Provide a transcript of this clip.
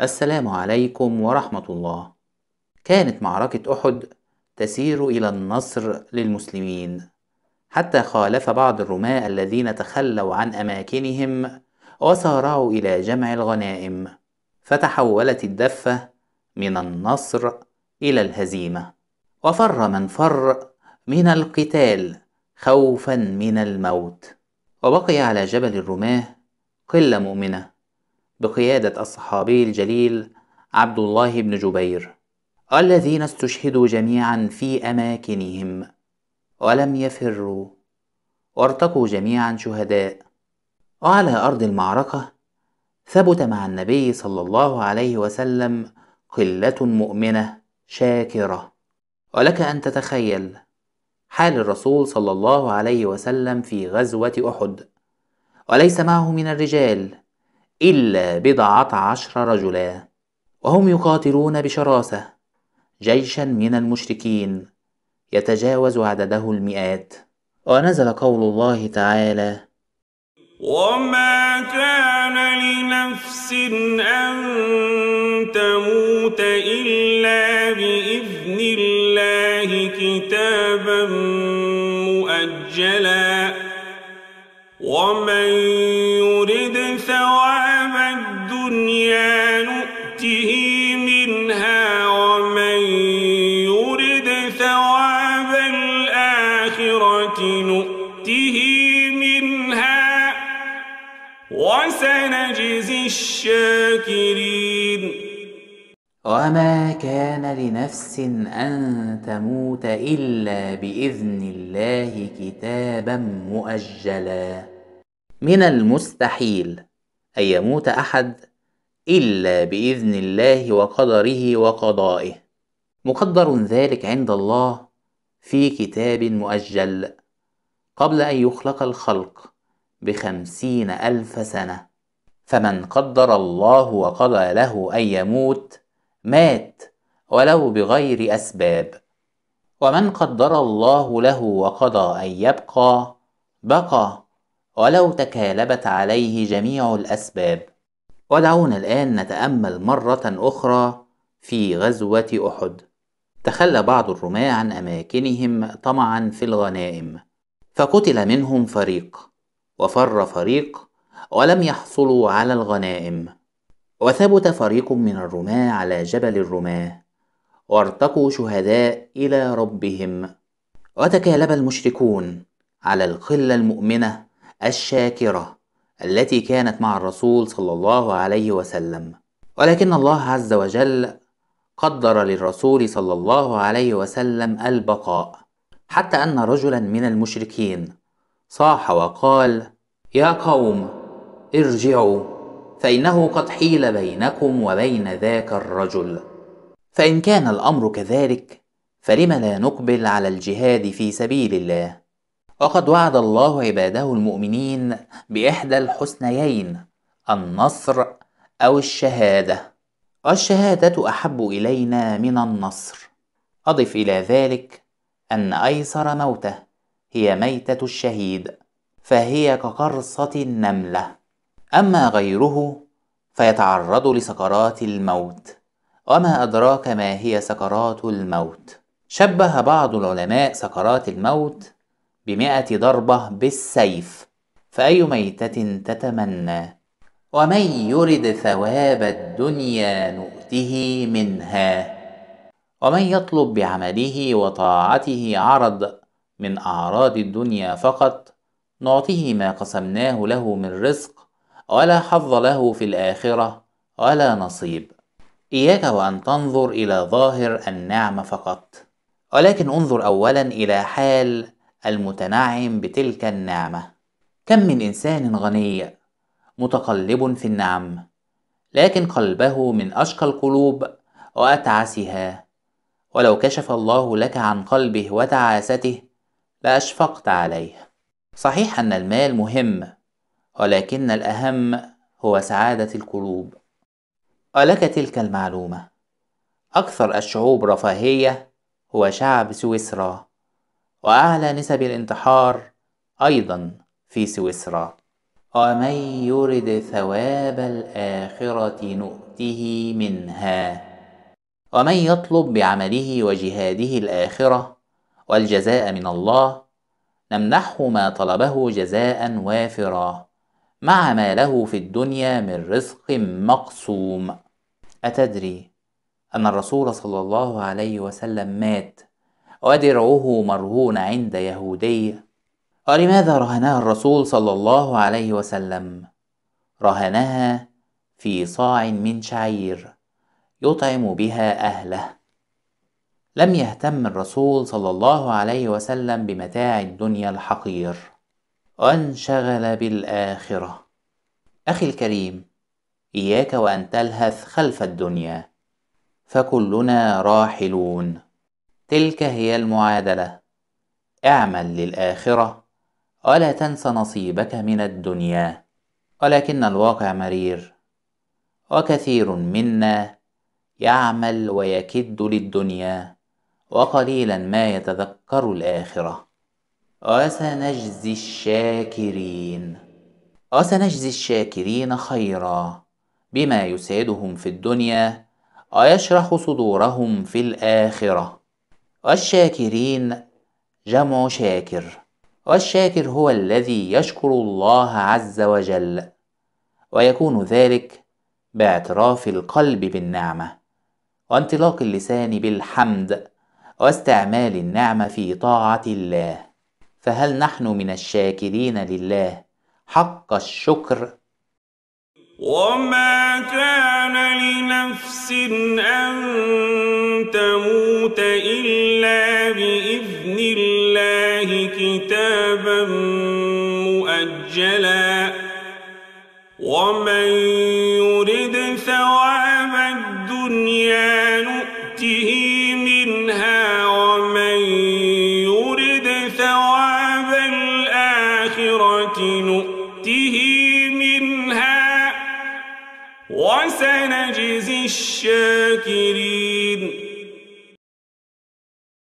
السلام عليكم ورحمة الله. كانت معركة أحد تسير إلى النصر للمسلمين، حتى خالف بعض الرماة الذين تخلوا عن أماكنهم وسارعوا إلى جمع الغنائم، فتحولت الدفة من النصر إلى الهزيمة، وفر من فر من القتال خوفا من الموت، وبقي على جبل الرماة قلة مؤمنة. بقيادة الصحابي الجليل عبد الله بن جبير الذين استشهدوا جميعا في أماكنهم ولم يفروا وارتقوا جميعا شهداء وعلى أرض المعركة ثبت مع النبي صلى الله عليه وسلم قلة مؤمنة شاكرة ولك أن تتخيل حال الرسول صلى الله عليه وسلم في غزوة أحد وليس معه من الرجال إلا بضعة عشر رجلا وهم يقاتلون بشراسة جيشا من المشركين يتجاوز عدده المئات ونزل قول الله تعالى وما كان لنفس أن تموت إلا بإذن الله كتابا مؤجلا ومن نؤته منها ومن يرد ثواب الآخرة نؤته منها وسنجزي الشاكرين وما كان لنفس أن تموت إلا بإذن الله كتابا مؤجلا من المستحيل أن يموت أحد إلا بإذن الله وقدره وقضائه مقدر ذلك عند الله في كتاب مؤجل قبل أن يخلق الخلق بخمسين ألف سنة فمن قدر الله وقضى له أن يموت مات ولو بغير أسباب ومن قدر الله له وقضى أن يبقى بقى ولو تكالبت عليه جميع الأسباب ودعونا الآن نتأمل مرة أخرى في غزوة أحد تخلى بعض الرماة عن أماكنهم طمعا في الغنائم فقتل منهم فريق وفر فريق ولم يحصلوا على الغنائم وثبت فريق من الرماة على جبل الرماة وارتقوا شهداء إلى ربهم وتكالب المشركون على القلة المؤمنة الشاكرة التي كانت مع الرسول صلى الله عليه وسلم ولكن الله عز وجل قدر للرسول صلى الله عليه وسلم البقاء حتى ان رجلا من المشركين صاح وقال يا قوم ارجعوا فانه قد حيل بينكم وبين ذاك الرجل فان كان الامر كذلك فلم لا نقبل على الجهاد في سبيل الله وقد وعد الله عباده المؤمنين بإحدى الحسنيين النصر أو الشهادة والشهادة أحب إلينا من النصر أضف إلى ذلك أن أيسر موتة هي ميتة الشهيد فهي كقرصة النملة أما غيره فيتعرض لسكرات الموت وما أدراك ما هي سكرات الموت شبه بعض العلماء سكرات الموت بمائة ضربة بالسيف فأي ميتة تتمنى ومن يرد ثواب الدنيا نؤته منها ومن يطلب بعمله وطاعته عرض من أعراض الدنيا فقط نعطيه ما قسمناه له من رزق ولا حظ له في الآخرة ولا نصيب إياك وأن تنظر إلى ظاهر النعمة فقط ولكن انظر أولا إلى حال المتنعم بتلك النعمة كم من إنسان غني متقلب في النعم لكن قلبه من أشقى القلوب وأتعسها ولو كشف الله لك عن قلبه وتعاسته لأشفقت عليه صحيح أن المال مهم ولكن الأهم هو سعادة القلوب ألك تلك المعلومة أكثر الشعوب رفاهية هو شعب سويسرا وأعلى نسب الانتحار أيضا في سويسرا ومن يرد ثواب الآخرة نؤته منها ومن يطلب بعمله وجهاده الآخرة والجزاء من الله نمنحه ما طلبه جزاء وافرا مع ما له في الدنيا من رزق مقسوم أتدري أن الرسول صلى الله عليه وسلم مات ودرعه مرهون عند يهودي ولماذا رهنها الرسول صلى الله عليه وسلم رهنها في صاع من شعير يطعم بها اهله لم يهتم الرسول صلى الله عليه وسلم بمتاع الدنيا الحقير وانشغل بالاخره اخي الكريم اياك وان تلهث خلف الدنيا فكلنا راحلون تلك هي المعادلة اعمل للآخرة ولا تنس نصيبك من الدنيا ولكن الواقع مرير وكثير منا يعمل ويكد للدنيا وقليلا ما يتذكر الآخرة وسنجزي الشاكرين وسنجزي الشاكرين خيرا بما يسعدهم في الدنيا ويشرح صدورهم في الآخرة والشاكرين جمع شاكر والشاكر هو الذي يشكر الله عز وجل ويكون ذلك باعتراف القلب بالنعمه وانطلاق اللسان بالحمد واستعمال النعمه في طاعه الله فهل نحن من الشاكرين لله حق الشكر وما كان لنفس ان تموت الا إلا بإذن الله كتابا مؤجلا ومن يرد ثواب الدنيا نؤته منها ومن يرد ثواب الآخرة نؤته منها وسنجزي الشاكرين